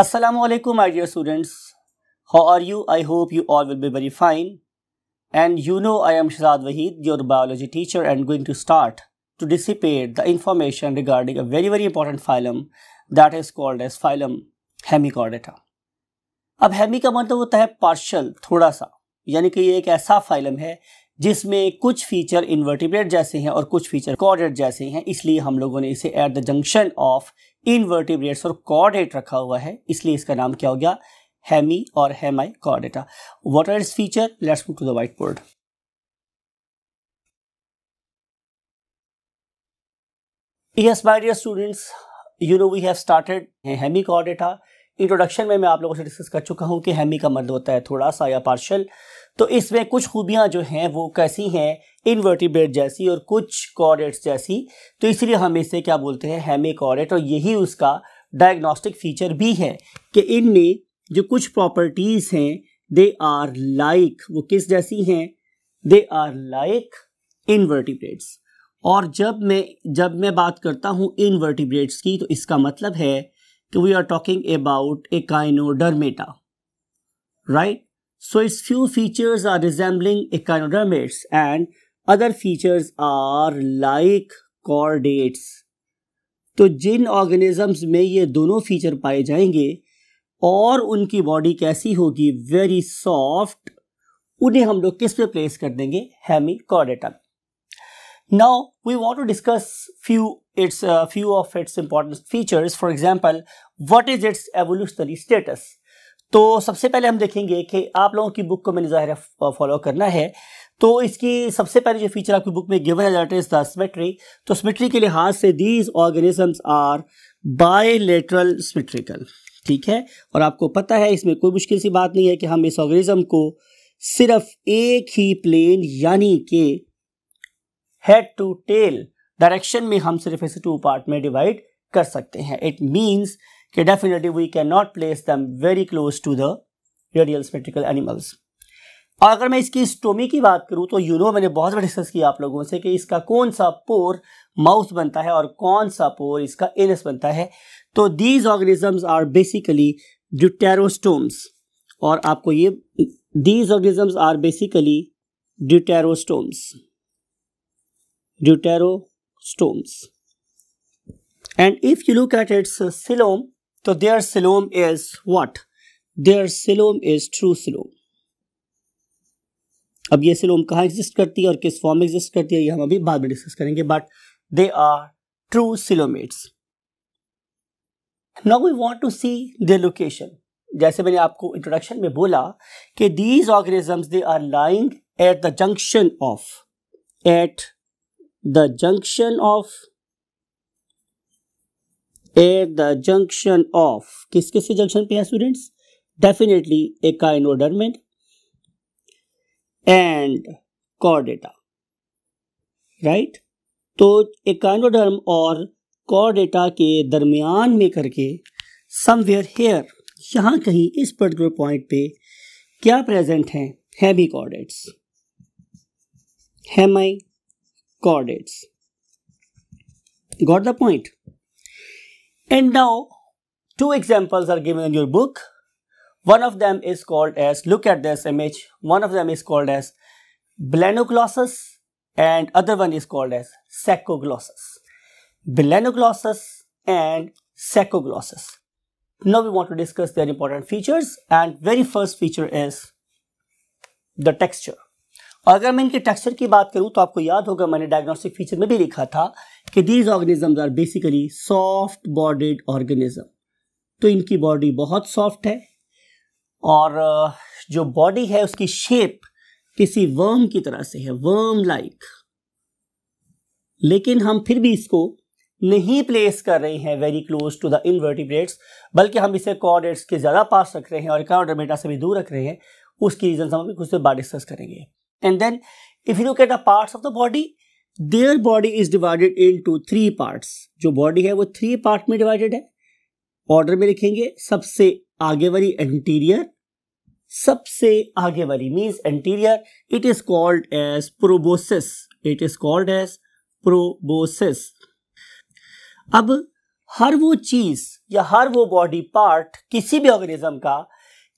Assalamualaikum my dear students. How are you? I hope you all will be very fine. And you know I am Shazad Wahid, your biology teacher and going to start to dissipate the information regarding a very very important phylum that is called as phylum Hemichordata. अब hemi का मतलब होता है partial थोड़ा सा यानी कि ये एक ऐसा फाइलम है जिसमें कुछ फीचर इन्वर्टिब्रेट जैसे हैं और कुछ फीचर कॉर्डेट जैसे हैं इसलिए हम लोगों ने इसे at the junction of invertebrates और कॉर्डेट रखा हुआ है इसलिए इसका नाम क्या हो गया हैमी और hemi chordata what are its feature let's move to the whiteboard yes my dear students you know we have started hemi chordata introduction में मैं आप लोगों से डिस्कस कर चुका हूँ कि हैमी का मतलब होता है थोड़ा सा या पार्शल तो इसमें कुछ ख़ूबियाँ जो हैं वो कैसी हैं इनवर्टिब्रेट जैसी और कुछ कॉर्डेट्स जैसी तो इसलिए हम इसे क्या बोलते हैं हेमी कॉर्डेट और यही उसका डायग्नोस्टिक फीचर भी है कि इनमें जो कुछ प्रॉपर्टीज़ हैं दे आर लाइक वो किस जैसी हैं दे आर लाइक इनवर्टिब्रेट्स और जब मैं जब मैं बात करता हूँ इनवर्टिब्रेट्स की तो इसका मतलब है कि we are talking about a echinodermata right so its few features are resembling echinodermates and other features are like chordates. तो जिन ऑर्गेनिजम्स में ये दोनों फीचर पाए जाएंगे और उनकी बॉडी कैसी होगी वेरी सॉफ्ट उन्हें हम लोग किस पे प्लेस कर देंगे hemi chordatum now we want to discuss few its few of its important features for example what is its evolutionary status तो सबसे पहले हम देखेंगे कि आप लोगों की बुक को मैंने ज़ाहिर फॉलो करना है तो इसकी सबसे पहले जो फीचर आपकी बुक में गिवन है इज़ द सिमेट्री तो सिमेट्री के लिहाज से these organisms are bilateral symmetrical ठीक है और आपको पता है इसमें कोई मुश्किल सी बात नहीं है कि हम इस ऑर्गेनिज्म को सिर्फ एक ही प्लेन यानी कि हेड टू टेल डायरेक्शन में हम सिर्फ इसे टू पार्ट में डिवाइड कर सकते हैं it means okay, definitely we cannot place them very close to the radial symmetrical animals और अगर मैं इसकी स्टोमी की बात करूं तो यू नो मैंने बहुत बार डिस्कस किया आप लोगों से कि इसका कौन सा पोर माउथ बनता है और कौन सा पोर इसका एनस बनता है तो these organisms are basically deuterostomes और आपको ये these organisms are basically deuterostomes deuterostomes and if you look at its coelom तो there coelom is what there coelom is true coelom अब ये सिलोम कहाँ एग्जिस्ट करती है और किस फॉर्म में एग्जिस्ट करती है ये हम अभी बाद में डिस्कस करेंगे but they are true coelomates now we want to see the location जैसे मैंने आपको इंट्रोडक्शन में बोला कि these organisms they are lying at the junction of at the junction of at the junction of किस किस से जंक्शन पे है students definitely echinoderm and chordata right तो एकाइनोडर्म और कॉर्डेटा के दरमियान में करके समवेयर हेयर यहाँ कहीं इस पर्टिकुलर पॉइंट पे क्या प्रेजेंट हैं hemi chordates hemi chordates got the point And now two examples are given in your book. One of them is called as, look at this image, one of them is called as Blenoglosus and other one is called as Sacoglossus. Blenoglosus and Sacoglossus. Now we want to discuss their important features and very first feature is the texture. अगर मैं इनके texture की बात करूं तो आपको याद होगा मैंने डायग्नोस्टिक फीचर में भी लिखा था कि these organism are basically soft bodied organism तो इनकी बॉडी बहुत सॉफ्ट है और जो बॉडी है उसकी शेप किसी वर्म की तरह से है वर्म लाइक लेकिन हम फिर भी इसको नहीं प्लेस कर रहे हैं very close to the invertebrates बल्कि हम इसे कॉर्डेट्स के ज़्यादा पास रख रहे हैं और काउडरमेटा से भी दूर रख रहे हैं उसकी रीज़न हम खुद से बात डिस्कस करेंगे And then if you look at the parts of the body, their body is divided into three parts. जो body है वो three part में divided है ऑर्डर में लिखेंगे सबसे आगे वाली एंटीरियर सबसे आगे वाली means anterior it is called as proboscis it is called as proboscis अब हर वो चीज या हर वो बॉडी पार्ट किसी भी ऑर्गेनिज्म का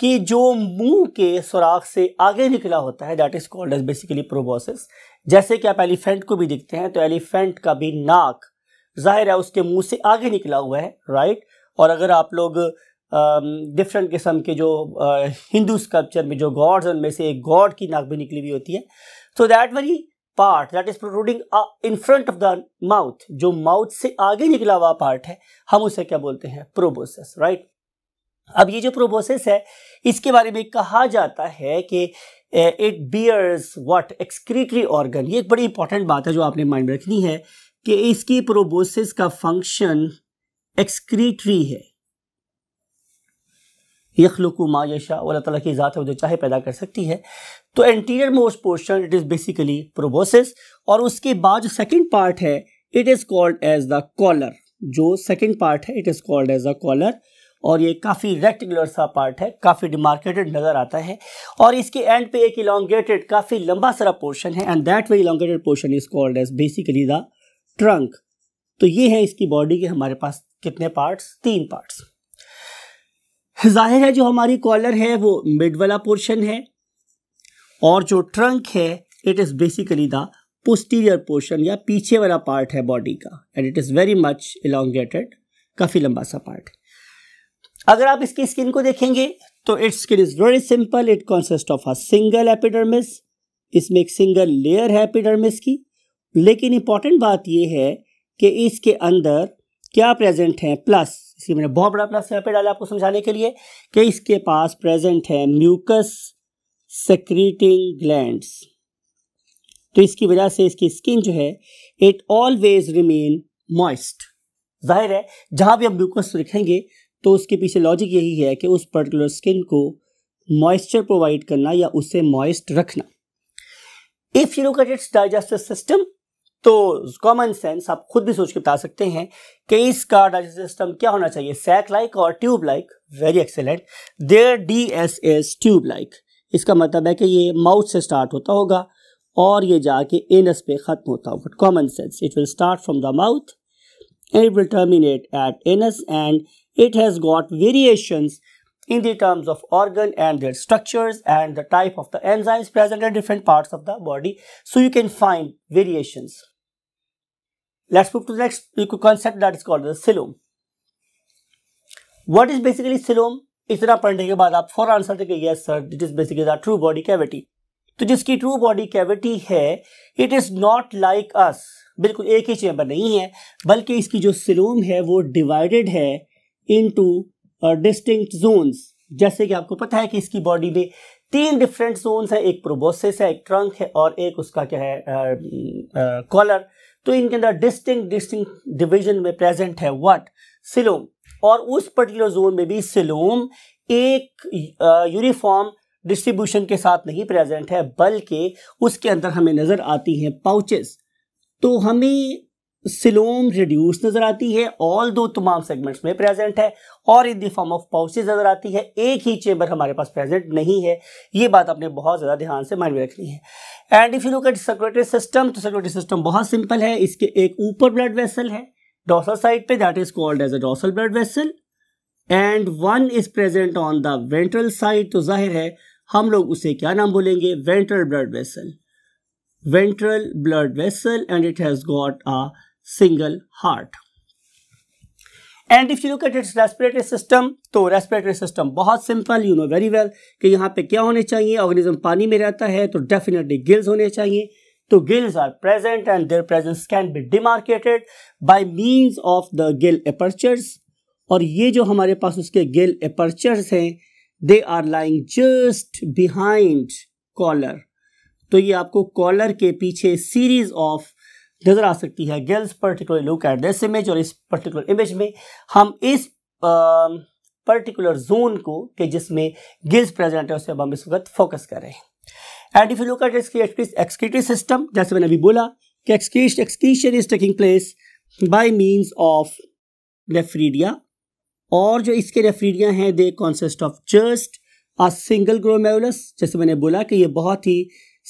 कि जो मुंह के सुराख से आगे निकला होता है that is called as basically proboscis जैसे कि आप एलिफेंट को भी देखते हैं तो एलिफेंट का भी नाक जाहिर है उसके मुंह से आगे निकला हुआ है राइट और अगर आप लोग डिफरेंट किस्म के जो हिंदू स्कल्पचर में जो गॉड्स हैं उनमें से एक गॉड की नाक भी निकली हुई होती है so that very part that is protruding in front of the mouth जो माउथ से आगे निकला हुआ पार्ट है हम उसे क्या बोलते हैं प्रोबोसिस राइट अब ये जो प्रोबोसिस है इसके बारे में कहा जाता है कि it bears what excretory organ ये एक बड़ी इंपॉर्टेंट बात है जो आपने माइंड रखनी है कि इसकी प्रोबोसिस का फंक्शन एक्सक्रीटरी है यखलुकु मा यशा अल्लाह तला की ज़ात है जो चाहे पैदा कर सकती है तो anterior most portion it is basically proboscis और उसके बाद जो सेकेंड पार्ट है it is called as the collar जो सेकेंड पार्ट है it is called as the collar और ये काफ़ी रेक्टिकुलर सा पार्ट है काफ़ी डिमार्केटेड नज़र आता है और इसके एंड पे एक इलांगेटेड काफ़ी लंबा सारा पोर्शन है and that way elongated portion is called as basically the trunk तो ये है इसकी बॉडी के हमारे पास कितने पार्ट्स तीन पार्ट्स जाहिर है जो हमारी कॉलर है वो मिड वाला पोर्शन है और जो ट्रंक है it is basically the posterior portion या पीछे वाला पार्ट है बॉडी का and it is very much elongated काफ़ी लंबा सा पार्ट है अगर आप इसकी स्किन को देखेंगे तो its skin is very simple it consist of a single epidermis इसमें एक सिंगल लेयर है एपिडर्मिस की लेकिन इंपॉर्टेंट बात यह है कि इसके अंदर क्या प्रेजेंट है प्लस इसलिए मैंने बहुत बड़ा प्लस यहाँ पे डाला आपको समझाने के लिए कि इसके पास प्रेजेंट है म्यूकस सेक्रीटिंग ग्लैंड्स तो इसकी वजह से इसकी स्किन जो है इट ऑलवेज रिमेन मॉइस्ट जाहिर है जहां भी हम म्यूकस रखेंगे तो उसके पीछे लॉजिक यही है कि उस पर्टिकुलर स्किन को मॉइस्चर प्रोवाइड करना या उससे मॉइस्ट रखना if you look at its digestive system तो कॉमन सेंस आप खुद भी सोच के बता सकते हैं कि इसका डाइजेस्टिव सिस्टम क्या होना चाहिए सैक लाइक और tube like very excellent there D S S tube like इसका मतलब है कि ये माउथ से स्टार्ट होता होगा और ये जाके एनस पे ख़त्म होता होगा common sense it will start from the mouth it will terminate at NS and it has got variations in the terms of organ and their structures and the type of the enzymes present at different parts of the body. So you can find variations. Let's move to the next concept that is called the silome. What is basically silome? इतना पढ़ने के बाद आप फौरन answer देंगे yes sir it is basically तो जिसकी true body cavity है it is not like us बिल्कुल एक ही चैम्बर नहीं है बल्कि इसकी जो सिलोम है वो डिवाइडेड है इनटू डिस्टिंक्ट जोन्स जैसे कि आपको पता है कि इसकी बॉडी में तीन डिफरेंट जोन्स है एक प्रोबोसिस है एक ट्रंक है और एक उसका क्या है कॉलर uh, uh, तो इनके अंदर डिस्टिंक्ट डिस्टिंग डिविजन में प्रेजेंट है वट सिलोम और उस पर्टिकुलर जोन में भी सिलोम एक यूनिफॉर्म uh, डिस्ट्रीब्यूशन के साथ नहीं प्रेजेंट है बल्कि उसके अंदर हमें नज़र आती हैं पाउचेस तो हमें सिलोम रिड्यूस नज़र आती है ऑल दो तमाम सेगमेंट्स में प्रेजेंट है और in the form of pouches नज़र आती है एक ही चेम्बर हमारे पास प्रेजेंट नहीं है ये बात आपने बहुत ज़्यादा ध्यान से माइंड में रखनी है and if you look at circulatory system तो सर्कुलेटरी सिस्टम बहुत सिंपल है इसके एक ऊपर ब्लड वेसल है डॉसल साइड पे that is called as a dorsal blood vessel and one is present on the ventral side तो जाहिर है हम लोग उसे क्या नाम बोलेंगे ventral blood vessel ventral blood vessel and it has got a single heart and if you look at it's respiratory system तो रेस्पिरेटरी सिस्टम बहुत simple you know very well कि यहाँ पे क्या होने चाहिए ऑर्गेनिज्म पानी में रहता है तो डेफिनेटली गिल्स होने चाहिए तो gills are present and their presence can be demarcated by means of the gill apertures और ये जो हमारे पास उसके गिल एपर्चर्स हैं they are lying just behind collar तो ये आपको कॉलर के पीछे सीरीज ऑफ नजर आ सकती है girls particular look at this image और इस पर्टिकुलर इमेज में हम इस पर्टिकुलर जोन को के जिसमें गिल्स प्रेजेंट है उसे अब हम इस वक्त फोकस कर रहे हैं and if you look at इसकी एक्सक्रीटरी सिस्टम जैसे मैंने अभी बोला कि excretion is taking place by means of nephridia और जो इसके रेफ्रीडिया हैं they consist of just a single glomerulus जैसे मैंने बोला कि ये बहुत ही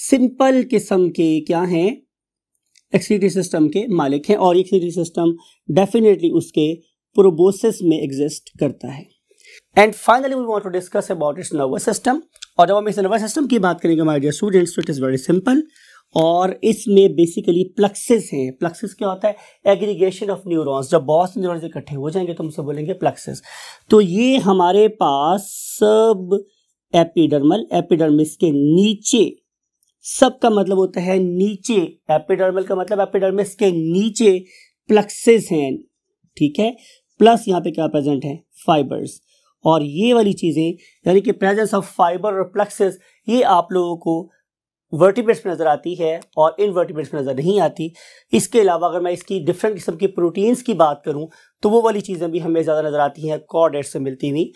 सिंपल किस्म के क्या हैं एक्सीटी सिस्टम के मालिक हैं और एक्सीटी सिस्टम डेफिनेटली उसके प्रोबोसिस में एग्जिस्ट करता है and finally we want to discuss about its nervous system और जब हम इस नर्वस सिस्टम की बात करेंगे हमारे डियर स्टूडेंट्स तो इट इज़ वेरी सिंपल और इसमें बेसिकली प्लक्सेस हैं प्लक्सेस क्या होता है एग्रीगेशन ऑफ न्यूरॉन्स जब बहुत से न्यूरॉन्स इकट्ठे हो जाएंगे तो हम उसे बोलेंगे प्लक्सेस तो ये हमारे पास सब एपिडर्मल एपिडर्मिस के नीचे सब का मतलब होता है नीचे एपिडर्मल का मतलब एपिडर्मिस के नीचे प्लक्सेस हैं ठीक है प्लस यहाँ पे क्या प्रेजेंट है फाइबर्स और ये वाली चीज़ें यानी कि प्रेजेंस ऑफ फाइबर और प्लक्सेस ये आप लोगों को वर्टिब्रेट्स में नज़र आती है और इन वर्टिब्रेट्स में नज़र नहीं आती इसके अलावा अगर मैं इसकी डिफरेंट किस्म की प्रोटीन्स की बात करूँ तो वो वाली चीज़ें भी हमें ज़्यादा नज़र आती हैं कॉर्डेट से मिलती हुई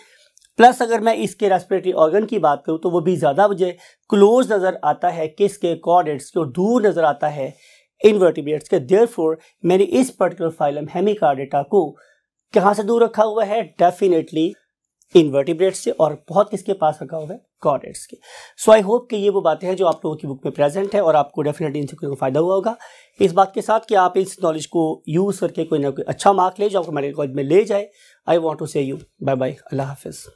प्लस अगर मैं इसके रेस्पिरेटरी ऑर्गन की बात करूँ तो वो भी ज़्यादा मुझे क्लोज नज़र आता है किसके कॉर्डेट्स के और दूर नज़र आता है इन वर्टिब्रेट्स के देयर मैंने इस पर्टिकुलर फाइलम हेमिकार्डेटा को कहाँ से दूर रखा हुआ है डेफिनेटली इन वर्टिब्रेट्स से और बहुत किसके पास रखा हुआ है कॉर्डेट्स की सो आई होप कि ये वो बातें हैं जो आप लोगों की बुक में प्रेजेंट है और आपको डेफिनेटली इनसे कोई फ़ायदा हुआ होगा इस बात के साथ कि आप इस नॉलेज को यूज़ करके कोई ना कोई अच्छा मार्क ले जो आपको मेडिकल कॉलेज में ले जाए I want to say you bye bye अल्लाह हाफिज़